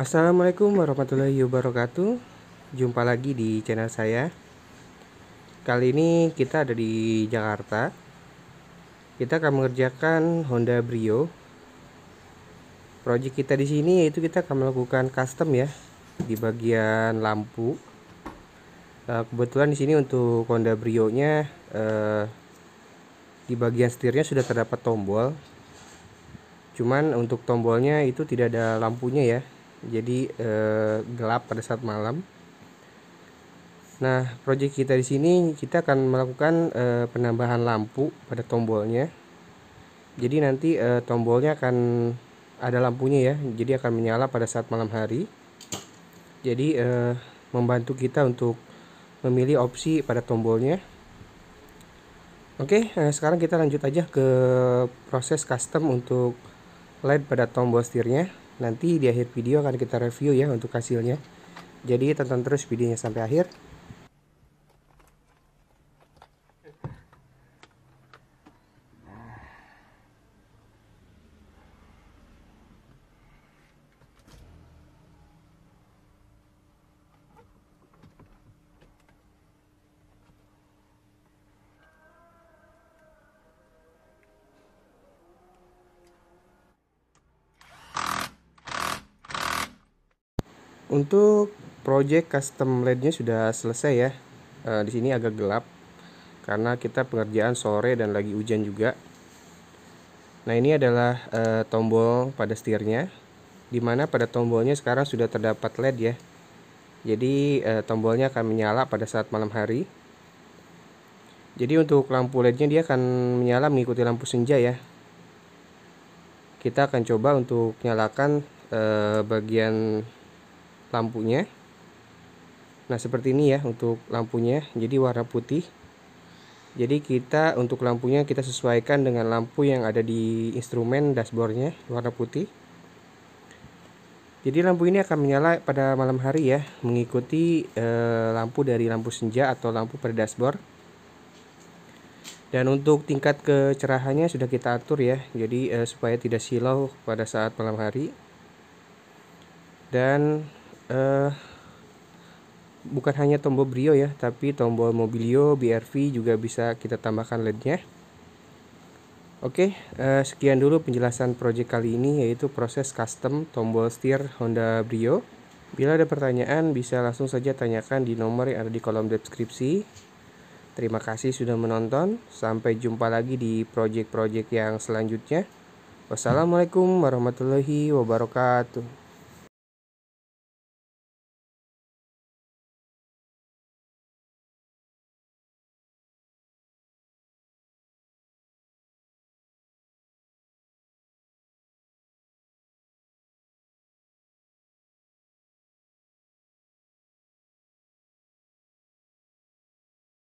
Assalamualaikum warahmatullahi wabarakatuh Jumpa lagi di channel saya Kali ini kita ada di Jakarta Kita akan mengerjakan Honda Brio Project kita di sini yaitu kita akan melakukan custom ya Di bagian lampu eh, Kebetulan di sini untuk Honda Brio nya eh, Di bagian setirnya sudah terdapat tombol cuman untuk tombolnya itu tidak ada lampunya ya jadi eh, gelap pada saat malam. Nah, project kita di sini kita akan melakukan eh, penambahan lampu pada tombolnya. Jadi nanti eh, tombolnya akan ada lampunya ya, jadi akan menyala pada saat malam hari. Jadi membantu kita untuk memilih opsi pada tombolnya. Oke, nah sekarang kita lanjut aja ke proses custom untuk LED pada tombol setirnya. Nanti di akhir video akan kita review ya untuk hasilnya. Jadi tonton terus videonya sampai akhir. Untuk project custom LED-nya sudah selesai ya. E, di sini agak gelap karena kita pengerjaan sore dan lagi hujan juga. Nah, ini adalah e, tombol pada setirnya dimana pada tombolnya sekarang sudah terdapat LED ya. Jadi e, tombolnya akan menyala pada saat malam hari. Jadi untuk lampu LED-nya dia akan menyala mengikuti lampu senja ya. Kita akan coba untuk nyalakan e, bagian lampunya nah seperti ini ya untuk lampunya jadi warna putih jadi kita untuk lampunya kita sesuaikan dengan lampu yang ada di instrumen dashboardnya warna putih jadi lampu ini akan menyala pada malam hari ya mengikuti e, lampu dari lampu senja atau lampu pada dashboard dan untuk tingkat kecerahannya sudah kita atur ya jadi e, supaya tidak silau pada saat malam hari dan uh, bukan hanya tombol Brio ya, tapi tombol Mobilio, BRV juga bisa kita tambahkan lednya. nya Oke, uh, sekian dulu penjelasan project kali ini yaitu proses custom tombol steer Honda Brio. Bila ada pertanyaan bisa langsung saja tanyakan di nomor yang ada di kolom deskripsi. Terima kasih sudah menonton. Sampai jumpa lagi di project-project yang selanjutnya. Wassalamualaikum warahmatullahi wabarakatuh.